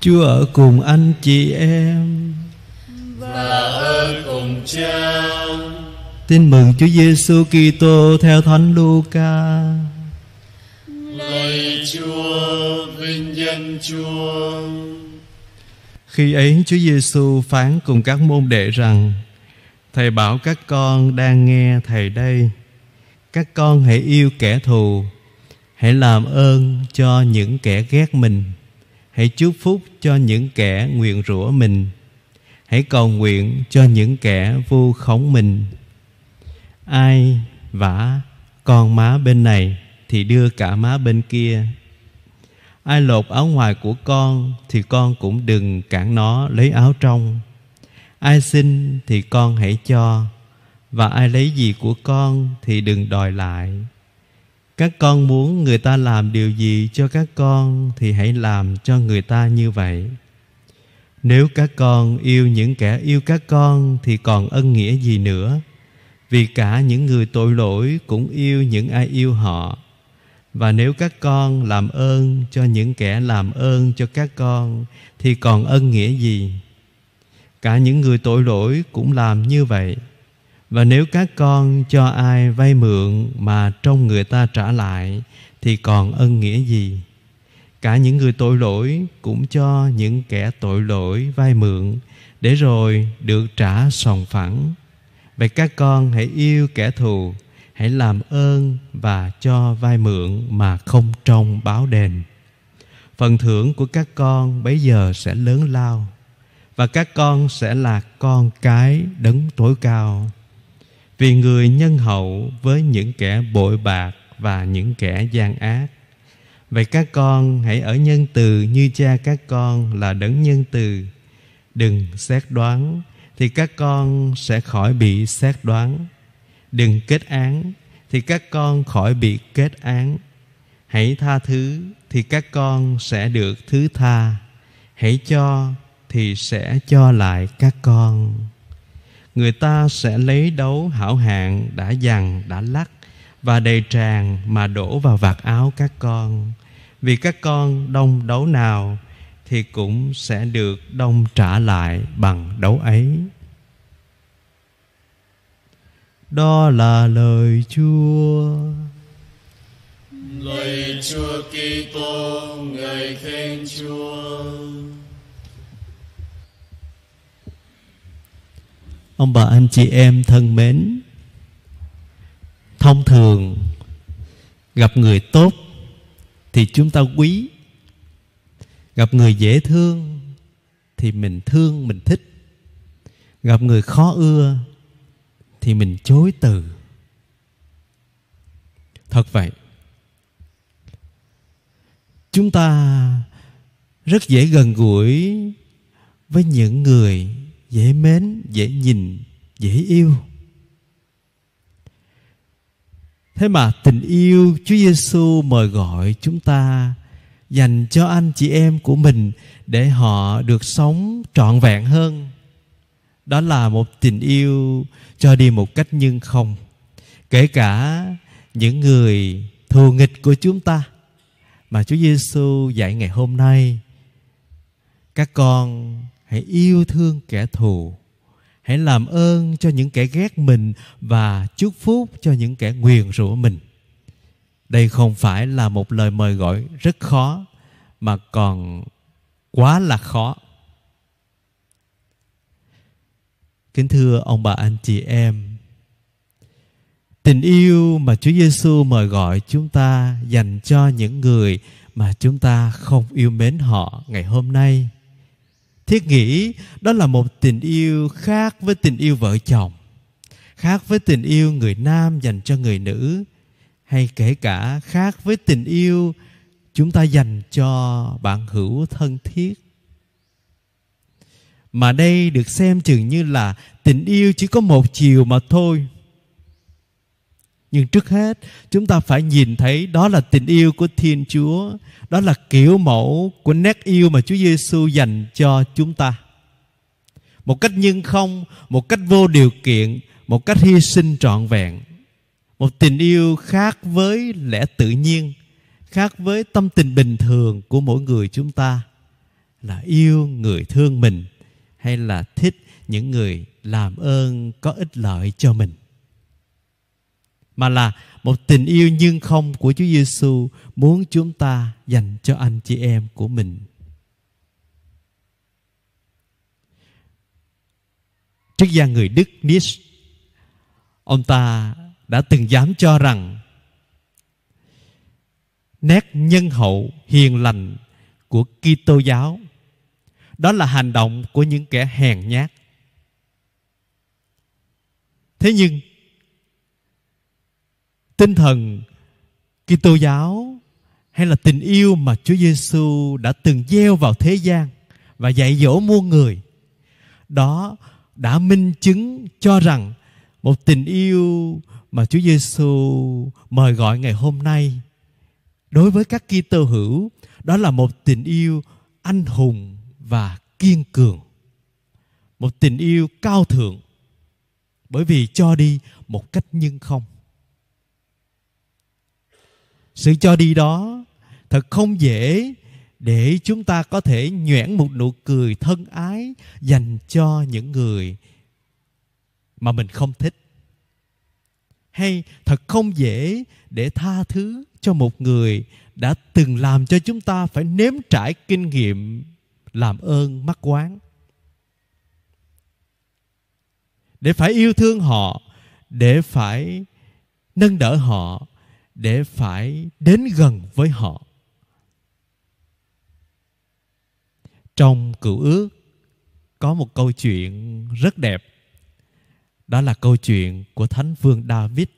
Chúa ở cùng anh chị em Và ở cùng cha Tin mừng Chúa Giêsu Kitô theo Thánh Luca. Lạy Chúa, vinh danh Chúa. Khi ấy Chúa Giêsu phán cùng các môn đệ rằng: Thầy bảo các con đang nghe thầy đây, các con hãy yêu kẻ thù, hãy làm ơn cho những kẻ ghét mình hãy chúc phúc cho những kẻ nguyện rủa mình hãy cầu nguyện cho những kẻ vu khống mình ai vả con má bên này thì đưa cả má bên kia ai lột áo ngoài của con thì con cũng đừng cản nó lấy áo trong ai xin thì con hãy cho và ai lấy gì của con thì đừng đòi lại các con muốn người ta làm điều gì cho các con thì hãy làm cho người ta như vậy nếu các con yêu những kẻ yêu các con thì còn ân nghĩa gì nữa vì cả những người tội lỗi cũng yêu những ai yêu họ và nếu các con làm ơn cho những kẻ làm ơn cho các con thì còn ân nghĩa gì cả những người tội lỗi cũng làm như vậy và nếu các con cho ai vay mượn mà trong người ta trả lại thì còn ân nghĩa gì cả những người tội lỗi cũng cho những kẻ tội lỗi vay mượn để rồi được trả sòng phẳng vậy các con hãy yêu kẻ thù hãy làm ơn và cho vay mượn mà không trông báo đền phần thưởng của các con bây giờ sẽ lớn lao và các con sẽ là con cái đấng tối cao vì người nhân hậu với những kẻ bội bạc và những kẻ gian ác vậy các con hãy ở nhân từ như cha các con là đấng nhân từ đừng xét đoán thì các con sẽ khỏi bị xét đoán đừng kết án thì các con khỏi bị kết án hãy tha thứ thì các con sẽ được thứ tha hãy cho thì sẽ cho lại các con người ta sẽ lấy đấu hảo hạng đã dằn đã lắc và đầy tràn mà đổ vào vạt áo các con vì các con đông đấu nào thì cũng sẽ được đông trả lại bằng đấu ấy đó là lời Chúa. Lời Chúa Kitô, người khen Chúa. ông bà anh chị em thân mến thông thường gặp người tốt thì chúng ta quý gặp người dễ thương thì mình thương mình thích gặp người khó ưa thì mình chối từ thật vậy chúng ta rất dễ gần gũi với những người dễ mến dễ nhìn dễ yêu thế mà tình yêu chúa giêsu mời gọi chúng ta dành cho anh chị em của mình để họ được sống trọn vẹn hơn đó là một tình yêu cho đi một cách nhưng không kể cả những người thù nghịch của chúng ta mà Chúa Giêsu dạy ngày hôm nay các con hãy yêu thương kẻ thù hãy làm ơn cho những kẻ ghét mình và chúc phúc cho những kẻ nguyền rủa mình đây không phải là một lời mời gọi rất khó mà còn quá là khó kính thưa ông bà anh chị em tình yêu mà Chúa Giêsu mời gọi chúng ta dành cho những người mà chúng ta không yêu mến họ ngày hôm nay thiết nghĩ đó là một tình yêu khác với tình yêu vợ chồng khác với tình yêu người nam dành cho người nữ hay kể cả khác với tình yêu chúng ta dành cho bạn hữu thân thiết mà đây được xem chừng như là tình yêu chỉ có một chiều mà thôi nhưng trước hết chúng ta phải nhìn thấy đó là tình yêu của Thiên Chúa, đó là kiểu mẫu của nét yêu mà Chúa Giêsu dành cho chúng ta. Một cách nhân không, một cách vô điều kiện, một cách hy sinh trọn vẹn. Một tình yêu khác với lẽ tự nhiên, khác với tâm tình bình thường của mỗi người chúng ta là yêu người thương mình hay là thích những người làm ơn có ích lợi cho mình mà là một tình yêu nhưng không của Chúa Giêsu muốn chúng ta dành cho anh chị em của mình. Triết gia người Đức Nietzsche ông ta đã từng dám cho rằng nét nhân hậu hiền lành của Kitô giáo đó là hành động của những kẻ hèn nhát. Thế nhưng tinh thần Kitô giáo hay là tình yêu mà Chúa Giêsu đã từng gieo vào thế gian và dạy dỗ muôn người. Đó đã minh chứng cho rằng một tình yêu mà Chúa Giêsu mời gọi ngày hôm nay đối với các Kitô hữu đó là một tình yêu anh hùng và kiên cường. Một tình yêu cao thượng bởi vì cho đi một cách nhưng không sự cho đi đó thật không dễ để chúng ta có thể nhoẻn một nụ cười thân ái dành cho những người mà mình không thích hay thật không dễ để tha thứ cho một người đã từng làm cho chúng ta phải nếm trải kinh nghiệm làm ơn mắc quán để phải yêu thương họ để phải nâng đỡ họ để phải đến gần với họ trong cựu ước có một câu chuyện rất đẹp đó là câu chuyện của thánh vương david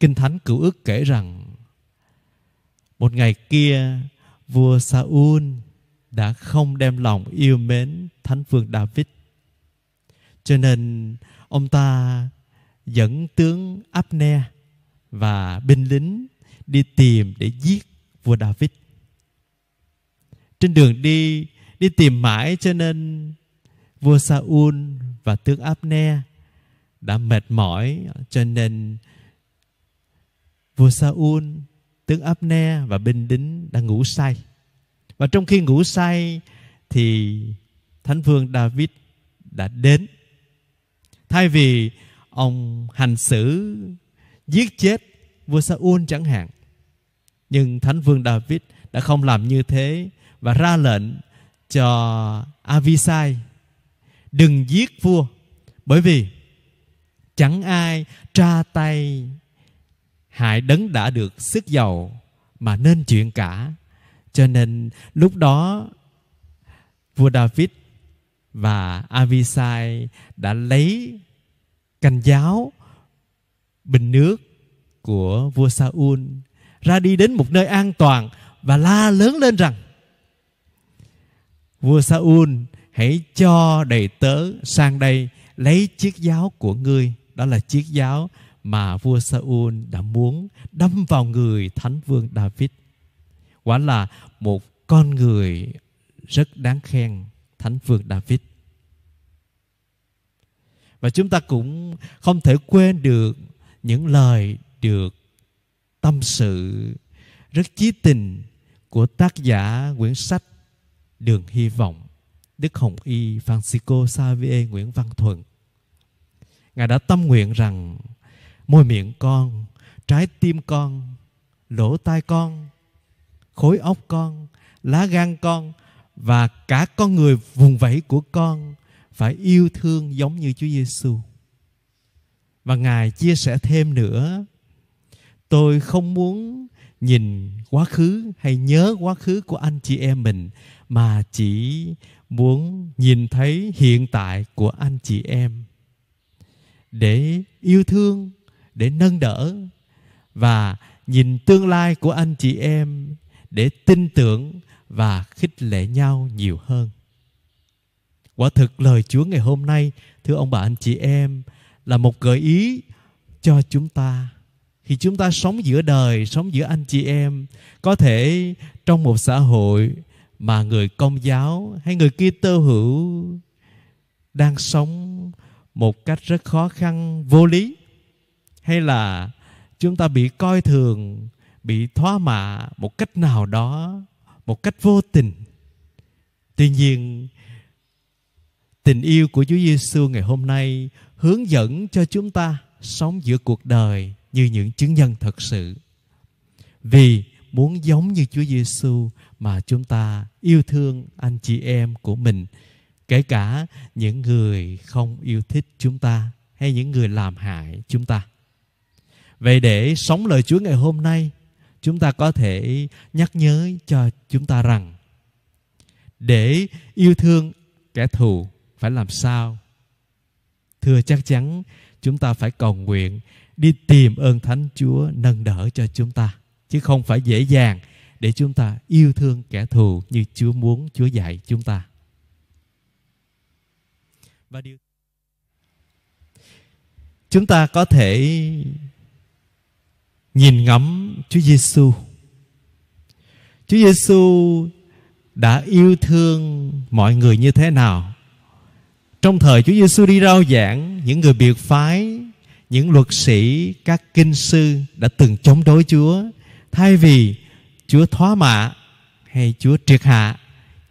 kinh thánh cựu ước kể rằng một ngày kia vua saul đã không đem lòng yêu mến thánh vương david cho nên ông ta dẫn tướng Abner và binh lính đi tìm để giết vua David. Trên đường đi, đi tìm mãi cho nên vua Saul và tướng Abner đã mệt mỏi cho nên vua Saul, tướng Abner và binh lính đã ngủ say. Và trong khi ngủ say thì Thánh vương David đã đến. Thay vì ông hành xử giết chết vua Saul chẳng hạn. Nhưng Thánh vương David đã không làm như thế và ra lệnh cho Avisai đừng giết vua bởi vì chẳng ai tra tay hại đấng đã được sức giàu mà nên chuyện cả. Cho nên lúc đó vua David và Avisai đã lấy cành giáo bình nước của vua Saul ra đi đến một nơi an toàn và la lớn lên rằng vua Saul hãy cho đầy tớ sang đây lấy chiếc giáo của ngươi đó là chiếc giáo mà vua Saul đã muốn đâm vào người thánh vương David quả là một con người rất đáng khen thánh vương David và chúng ta cũng không thể quên được những lời được tâm sự rất chí tình của tác giả quyển sách Đường Hy Vọng Đức Hồng Y Francisco Xavier Nguyễn Văn Thuận Ngài đã tâm nguyện rằng môi miệng con, trái tim con, lỗ tai con, khối óc con, lá gan con và cả con người vùng vẫy của con phải yêu thương giống như Chúa Giêsu. Và Ngài chia sẻ thêm nữa, tôi không muốn nhìn quá khứ hay nhớ quá khứ của anh chị em mình mà chỉ muốn nhìn thấy hiện tại của anh chị em để yêu thương, để nâng đỡ và nhìn tương lai của anh chị em để tin tưởng và khích lệ nhau nhiều hơn Quả thực lời Chúa ngày hôm nay, thưa ông bà anh chị em, là một gợi ý cho chúng ta. Khi chúng ta sống giữa đời, sống giữa anh chị em, có thể trong một xã hội mà người công giáo hay người kia tơ hữu đang sống một cách rất khó khăn, vô lý. Hay là chúng ta bị coi thường, bị thoá mạ một cách nào đó, một cách vô tình. Tuy nhiên, Tình yêu của Chúa Giêsu ngày hôm nay hướng dẫn cho chúng ta sống giữa cuộc đời như những chứng nhân thật sự. Vì muốn giống như Chúa Giêsu mà chúng ta yêu thương anh chị em của mình, kể cả những người không yêu thích chúng ta hay những người làm hại chúng ta. Vậy để sống lời Chúa ngày hôm nay, chúng ta có thể nhắc nhớ cho chúng ta rằng để yêu thương kẻ thù phải làm sao thưa chắc chắn chúng ta phải cầu nguyện đi tìm ơn thánh chúa nâng đỡ cho chúng ta chứ không phải dễ dàng để chúng ta yêu thương kẻ thù như chúa muốn chúa dạy chúng ta và điều chúng ta có thể nhìn ngắm Chúa Giêsu. Chúa Giêsu đã yêu thương mọi người như thế nào? trong thời Chúa Giêsu đi rao giảng những người biệt phái những luật sĩ các kinh sư đã từng chống đối Chúa thay vì Chúa thoá mạ hay Chúa triệt hạ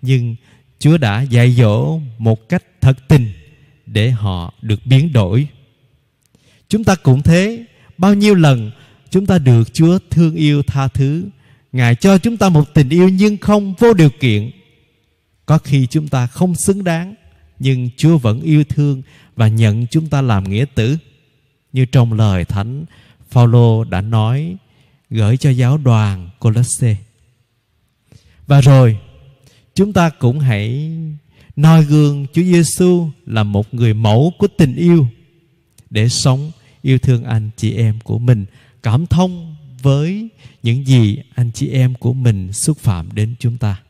nhưng Chúa đã dạy dỗ một cách thật tình để họ được biến đổi. Chúng ta cũng thế, bao nhiêu lần chúng ta được Chúa thương yêu tha thứ, Ngài cho chúng ta một tình yêu nhưng không vô điều kiện. Có khi chúng ta không xứng đáng, nhưng Chúa vẫn yêu thương và nhận chúng ta làm nghĩa tử. Như trong lời Thánh Phaolô đã nói gửi cho giáo đoàn Colosse. Và rồi, chúng ta cũng hãy noi gương Chúa Giêsu là một người mẫu của tình yêu để sống yêu thương anh chị em của mình, cảm thông với những gì anh chị em của mình xúc phạm đến chúng ta.